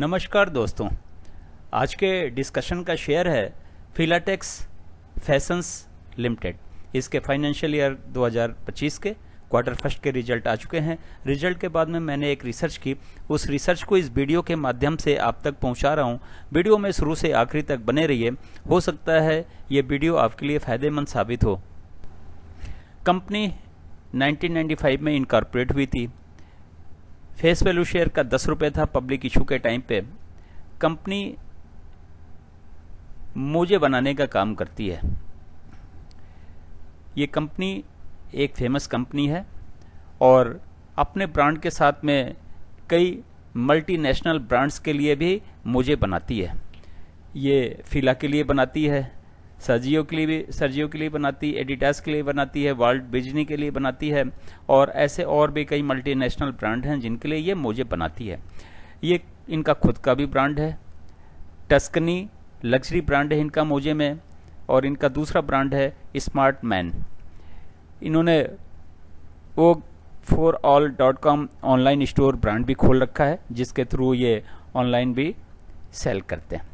नमस्कार दोस्तों आज के डिस्कशन का शेयर है फिलाटेक्स फैशंस लिमिटेड इसके फाइनेंशियल ईयर 2025 के क्वार्टर फर्स्ट के रिजल्ट आ चुके हैं रिजल्ट के बाद में मैंने एक रिसर्च की उस रिसर्च को इस वीडियो के माध्यम से आप तक पहुंचा रहा हूं वीडियो में शुरू से आखिरी तक बने रहिए हो सकता है ये वीडियो आपके लिए फ़ायदेमंद साबित हो कंपनी 1995 में इनकॉर्पोरेट हुई थी फेस वैल्यू शेयर का दस रुपये था पब्लिक इशू के टाइम पे कंपनी मोजे बनाने का काम करती है ये कंपनी एक फेमस कंपनी है और अपने ब्रांड के साथ में कई मल्टीनेशनल ब्रांड्स के लिए भी मोजे बनाती है ये फिला के लिए बनाती है सर्जियो के लिए भी सर्जियो के लिए बनाती है एडिटास के लिए बनाती है वर्ल्ड बिजनी के लिए बनाती है और ऐसे और भी कई मल्टीनेशनल ब्रांड हैं जिनके लिए ये मोजे बनाती है ये इनका खुद का भी ब्रांड है टस्कनी लग्जरी ब्रांड है इनका मोजे में और इनका दूसरा ब्रांड है स्मार्ट मैन इन्होंने वो for all dot com online store brand भी खोल रखा है जिसके थ्रू ये ऑनलाइन भी सेल करते हैं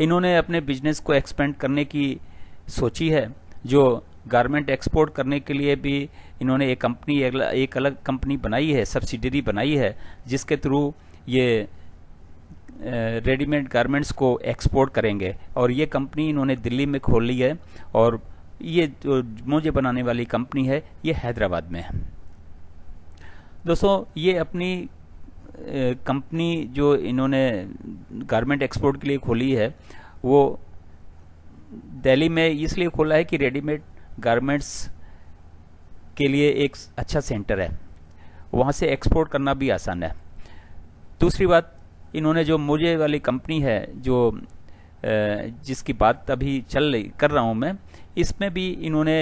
इन्होंने अपने बिजनेस को एक्सपेंड करने की सोची है जो गारमेंट एक्सपोर्ट करने के लिए भी इन्होंने एक कंपनी एक अलग कंपनी बनाई है सब्सिडरी बनाई है जिसके थ्रू ये रेडीमेड गारमेंट्स को एक्सपोर्ट करेंगे और ये कंपनी इन्होंने दिल्ली में खोल ली है और ये जो मोजे बनाने वाली कंपनी है ये हैदराबाद में है दोस्तों ये अपनी कंपनी जो इन्होंने गारमेंट एक्सपोर्ट के लिए खोली है वो दिल्ली में इसलिए खोला है कि रेडीमेड गारमेंट्स के लिए एक अच्छा सेंटर है वहाँ से एक्सपोर्ट करना भी आसान है दूसरी बात इन्होंने जो मोजे वाली कंपनी है जो जिसकी बात अभी चल रही कर रहा हूँ मैं इसमें भी इन्होंने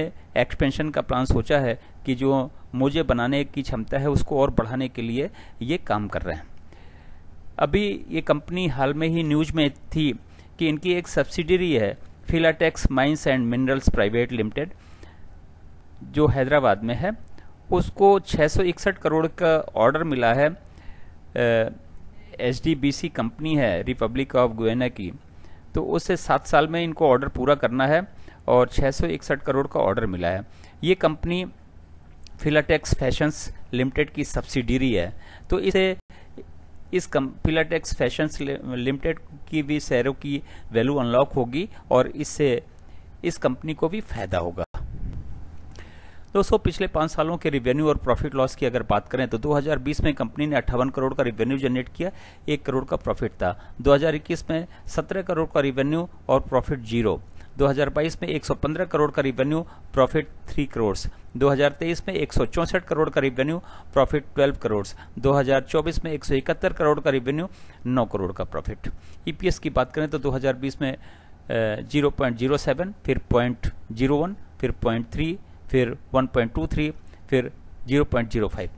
एक्सपेंशन का प्लान सोचा है कि जो मोजे बनाने की क्षमता है उसको और बढ़ाने के लिए ये काम कर रहे हैं अभी ये कंपनी हाल में ही न्यूज में थी कि इनकी एक सब्सिडरी है Filatex Mines and Minerals Private Limited जो हैदराबाद में है उसको 661 करोड़ का ऑर्डर मिला है एच डी कंपनी है रिपब्लिक ऑफ गोयना की तो उससे सात साल में इनको ऑर्डर पूरा करना है और छः करोड़ का ऑर्डर मिला है ये कंपनी फिलाटेक्स फैशंस लिमिटेड की सब्सिडरी है तो इसे इस फिलाटेक्स फैशंस लिमिटेड की भी शेयरों की वैल्यू अनलॉक होगी और इससे इस कंपनी को भी फायदा होगा दोस्तों पिछले पाँच सालों के रिवेन्यू और प्रॉफिट लॉस की अगर बात करें तो 2020 में कंपनी ने अट्ठावन करोड़ का रिवेन्यू जनरेट किया एक करोड़ का प्रॉफिट था 2021 में 17 करोड़ का रिवेन्यू और प्रॉफिट जीरो 2022 में 115 करोड़ का रिवेन्यू प्रॉफिट 3 करोड़ 2023 में एक करोड़ का रिवेन्यू प्रॉफिट 12 करोड़ 2024 में एक करोड़ का रिवेन्यू 9 करोड़ का प्रॉफिट ईपीएस e की बात करें तो 2020 में जीरो पॉइंट जीरो सेवन फिर पॉइंट जीरो वन फिर पॉइंट थ्री फिर वन पॉइंट टू थ्री फिर zero point zero five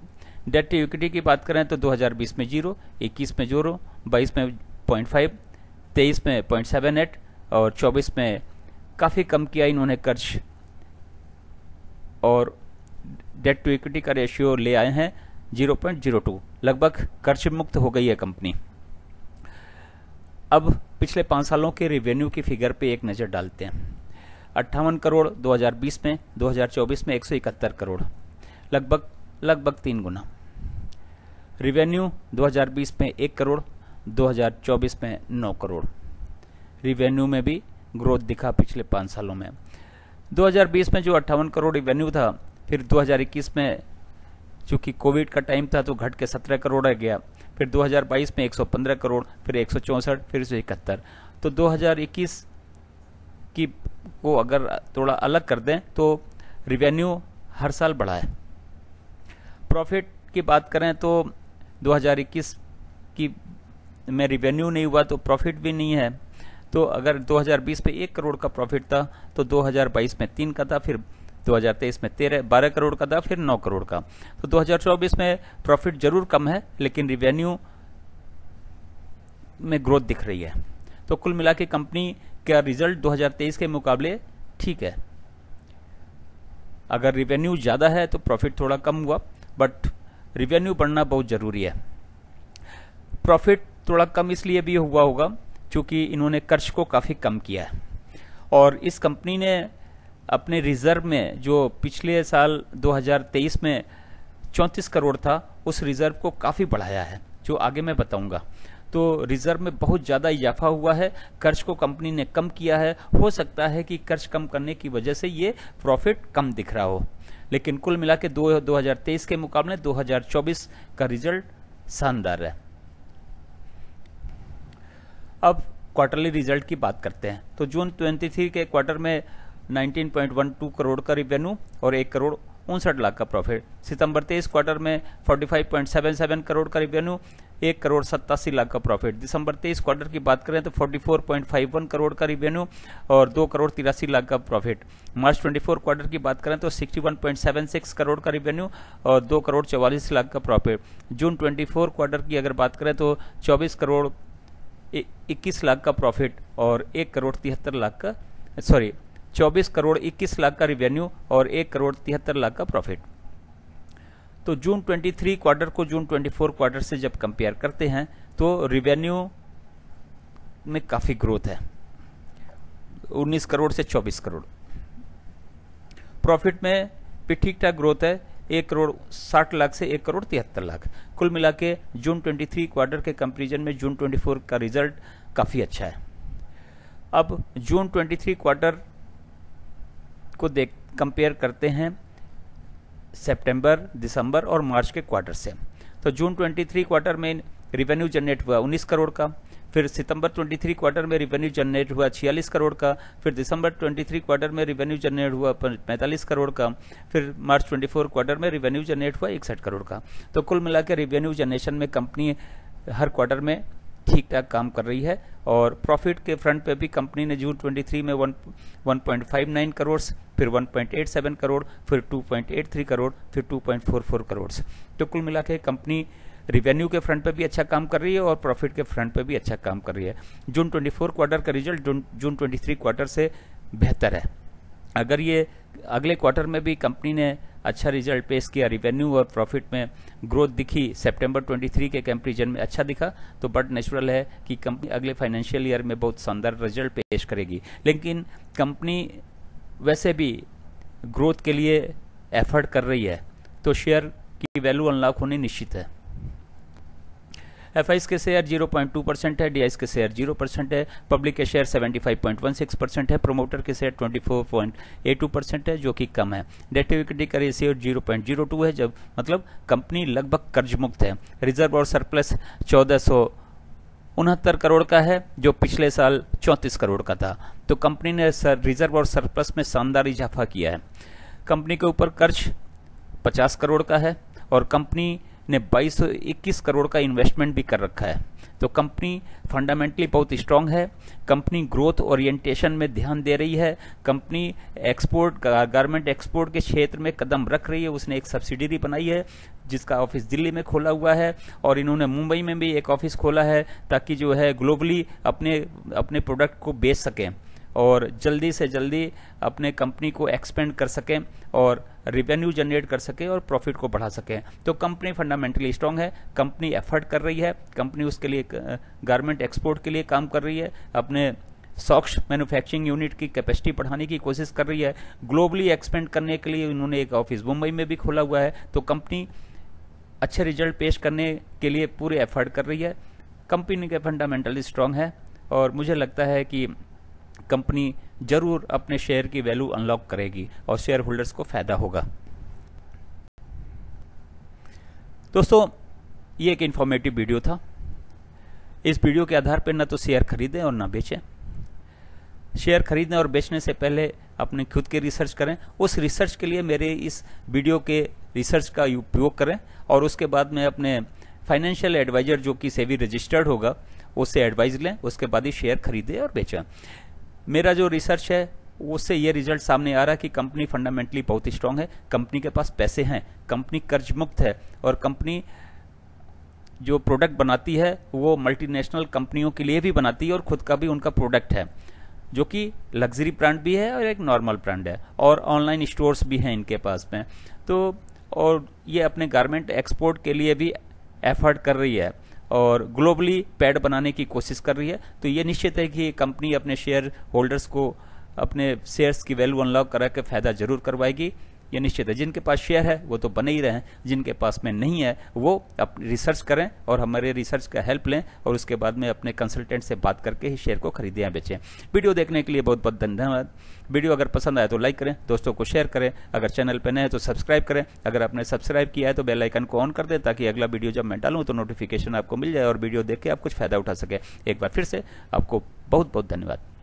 debt to equity की बात करें तो 2020 में जीरो 21 में जीरो 22 में पॉइंट फाइव तेईस में पॉइंट सेवन एट और 24 में काफ़ी कम किया इन्होंने कर्ज और डेट टू इक्विटी का रेशियो ले आए हैं जीरो जीरो पॉइंट टू लगभग कर्ज मुक्त हो गई है कंपनी अब पिछले पाँच सालों के रिवेन्यू की फिगर पे एक नज़र डालते हैं अट्ठावन करोड़ 2020 में 2024 में इकहत्तर करोड़ लगभग लगभग तीन गुना रिवेन्यू 2020 में एक करोड़ 2024 में नौ करोड़ रिवेन्यू में भी ग्रोथ दिखा पिछले पाँच सालों में 2020 में जो अट्ठावन करोड़ रेवेन्यू था फिर 2021 में चूंकि कोविड का टाइम था तो घट के 17 करोड़ रह गया फिर 2022 में 115 करोड़ फिर एक फिर सौ इकहत्तर तो 2021 की को अगर थोड़ा अलग कर दें तो रिवेन्यू हर साल बढ़ा है प्रॉफिट की बात करें तो 2021 की में रिवेन्यू नहीं हुआ तो प्रॉफिट भी नहीं है तो अगर 2020 पे एक करोड़ का प्रॉफिट था तो 2022 में तीन का था फिर 2023 में तेरह बारह करोड़ का था फिर नौ करोड़ का तो 2024 में प्रॉफिट जरूर कम है लेकिन रिवेन्यू में ग्रोथ दिख रही है तो कुल मिला के कंपनी का रिजल्ट 2023 के मुकाबले ठीक है अगर रिवेन्यू ज़्यादा है तो प्रॉफिट थोड़ा कम हुआ बट रिवेन्यू बढ़ना बहुत ज़रूरी है प्रॉफिट थोड़ा कम इसलिए भी हुआ होगा चूँकि इन्होंने कर्ज को काफ़ी कम किया है और इस कंपनी ने अपने रिज़र्व में जो पिछले साल 2023 में 34 करोड़ था उस रिज़र्व को काफ़ी बढ़ाया है जो आगे मैं बताऊंगा तो रिज़र्व में बहुत ज़्यादा इजाफा हुआ है कर्ज को कंपनी ने कम किया है हो सकता है कि कर्ज कम करने की वजह से ये प्रॉफिट कम दिख रहा हो लेकिन कुल मिला के दो, 2023 के मुकाबले 2024 का रिजल्ट शानदार है अब क्वार्टरली रिजल्ट की बात करते हैं तो जून 23 के क्वार्टर में 19.12 करोड़ का रिवेन्यू और एक करोड़ उनसठ लाख का प्रॉफिट सितंबर तेईस क्वार्टर में 45.77 करोड़ का रिवेन्यू एक करोड़ सत्तासी लाख का प्रॉफिट दिसंबर तेईस क्वार्टर की बात करें तो 44.51 करोड़ का रिवेन्यू और दो करोड़ तिरासी लाख का प्रॉफिट मार्च 24 क्वार्टर की बात करें तो 61.76 करोड़ का रिवेन्यू और दो करोड़ चौवालीस लाख का प्रॉफिट जून 24 क्वार्टर की अगर बात करें तो 24 करोड़ इक्कीस लाख का प्रॉफिट और एक करोड़ तिहत्तर लाख का सॉरी चौबीस करोड़ इक्कीस लाख का रिवेन्यू और एक करोड़ तिहत्तर लाख का प्रॉफिट तो जून 23 क्वार्टर को जून 24 क्वार्टर से जब कंपेयर करते हैं तो रिवेन्यू में काफ़ी ग्रोथ है 19 करोड़ से 24 करोड़ प्रॉफिट में भी ठीक ठाक ग्रोथ है एक करोड़ साठ लाख से एक करोड़ तिहत्तर लाख कुल मिला के जून 23 क्वार्टर के कंपेरिजन में जून 24 का रिजल्ट काफ़ी अच्छा है अब जून 23 क्वार्टर को देख कंपेयर करते हैं सितंबर, दिसंबर और मार्च के क्वार्टर से तो जून 23 क्वार्टर में रिवेन्यू जनरेट हुआ 19 करोड़ का फिर सितंबर 23 क्वार्टर में रेवेन्यू जनरेट हुआ 46 करोड़ का फिर दिसंबर 23 क्वार्टर में रेवेन्यू जनरेट हुआ 45 करोड़ का फिर मार्च 24 क्वार्टर में रेवेन्यू जनरेट हुआ इकसठ करोड़ का तो कुल मिलाकर रेवेन्यू जनरेशन में कंपनी हर क्वार्टर में ठीक ठाक काम कर रही है और प्रॉफिट के फ्रंट पे भी कंपनी ने जून 23 में 1.59 करोड़ फिर 1.87 करोड़ फिर 2.83 करोड़ फिर 2.44 करोड़ तो कुल मिला के कंपनी रिवेन्यू के फ्रंट पे भी अच्छा काम कर रही है और प्रॉफिट के फ्रंट पे भी अच्छा काम कर रही है जून 24 क्वार्टर का रिजल्ट जून 23 क्वार्टर से बेहतर है अगर ये अगले क्वार्टर में भी कंपनी ने अच्छा रिजल्ट पेश किया रिवेन्यू और प्रॉफिट में ग्रोथ दिखी सितंबर 23 के कंपेरिजन में अच्छा दिखा तो बट नेचुरल है कि कंपनी अगले फाइनेंशियल ईयर में बहुत शानदार रिजल्ट पेश करेगी लेकिन कंपनी वैसे भी ग्रोथ के लिए एफर्ट कर रही है तो शेयर की वैल्यू अनलॉक होनी निश्चित है एफ के शेयर 0.2 परसेंट है डी के शेयर 0 परसेंट है पब्लिक के शेयर 75.16 परसेंट है प्रोमोटर के शेयर 24.82 परसेंट है जो कि कम है डेट इक्विटी का रेशियो 0.02 है जब मतलब कंपनी लगभग कर्ज मुक्त है रिजर्व और सरप्लस चौदह उनहत्तर करोड़ का है जो पिछले साल चौंतीस करोड़ का था तो कंपनी ने सर रिजर्व और सरप्लस में शानदार इजाफा किया है कंपनी के ऊपर कर्ज पचास करोड़ का है और कंपनी ने बाईस करोड़ का इन्वेस्टमेंट भी कर रखा है तो कंपनी फंडामेंटली बहुत स्ट्रांग है कंपनी ग्रोथ ओरिएंटेशन में ध्यान दे रही है कंपनी एक्सपोर्ट गारमेंट एक्सपोर्ट के क्षेत्र में कदम रख रही है उसने एक सब्सिडरी बनाई है जिसका ऑफिस दिल्ली में खोला हुआ है और इन्होंने मुंबई में भी एक ऑफिस खोला है ताकि जो है ग्लोबली अपने अपने प्रोडक्ट को बेच सकें और जल्दी से जल्दी अपने कंपनी को एक्सपेंड कर सकें और रिवेन्यू जनरेट कर सके और प्रॉफिट को बढ़ा सके तो कंपनी फंडामेंटली स्ट्रांग है कंपनी एफर्ट कर रही है कंपनी उसके लिए गारमेंट एक्सपोर्ट के लिए काम कर रही है अपने सॉक्स मैन्युफैक्चरिंग यूनिट की कैपेसिटी बढ़ाने की कोशिश कर रही है ग्लोबली एक्सपेंड करने के लिए उन्होंने एक ऑफिस मुंबई में भी खोला हुआ है तो कंपनी अच्छे रिजल्ट पेश करने के लिए पूरे एफर्ट कर रही है कंपनी के फंडामेंटली स्ट्रांग है और मुझे लगता है कि कंपनी जरूर अपने शेयर की वैल्यू अनलॉक करेगी और शेयर होल्डर्स को फायदा होगा दोस्तों ये एक इन्फॉर्मेटिव वीडियो था इस वीडियो के आधार पर ना तो शेयर खरीदें और ना बेचें शेयर खरीदने और बेचने से पहले अपने खुद के रिसर्च करें उस रिसर्च के लिए मेरे इस वीडियो के रिसर्च का उपयोग करें और उसके बाद में अपने फाइनेंशियल एडवाइजर जो कि सेवी रजिस्टर्ड होगा उससे एडवाइस लें उसके बाद ही शेयर खरीदें और बेचें मेरा जो रिसर्च है उससे ये रिजल्ट सामने आ रहा है कि कंपनी फंडामेंटली बहुत ही स्ट्रांग है कंपनी के पास पैसे हैं कंपनी कर्ज मुक्त है और कंपनी जो प्रोडक्ट बनाती है वो मल्टीनेशनल कंपनियों के लिए भी बनाती है और खुद का भी उनका प्रोडक्ट है जो कि लग्जरी ब्रांड भी है और एक नॉर्मल ब्रांड है और ऑनलाइन स्टोर्स भी हैं इनके पास में तो और ये अपने गारमेंट एक्सपोर्ट के लिए भी एफर्ट कर रही है और ग्लोबली पैड बनाने की कोशिश कर रही है तो ये निश्चित है कि कंपनी अपने शेयर होल्डर्स को अपने शेयर्स की वैल्यू अनलॉक करा के फायदा जरूर करवाएगी ये निश्चित है जिनके पास शेयर है वो तो बने ही रहें जिनके पास में नहीं है वो अपनी रिसर्च करें और हमारे रिसर्च का हेल्प लें और उसके बाद में अपने कंसल्टेंट से बात करके ही शेयर को खरीदें या बेचें वीडियो देखने के लिए बहुत बहुत धन्यवाद वीडियो अगर पसंद आया तो लाइक करें दोस्तों को शेयर करें अगर चैनल पर नए हैं तो सब्सक्राइब करें अगर आपने सब्सक्राइब किया है तो बेल आइकन को ऑन कर दें ताकि अगला वीडियो जब मैं डालूँ तो नोटिफिकेशन आपको मिल जाए और वीडियो देख के आप कुछ फ़ायदा उठा सकें एक बार फिर से आपको बहुत बहुत धन्यवाद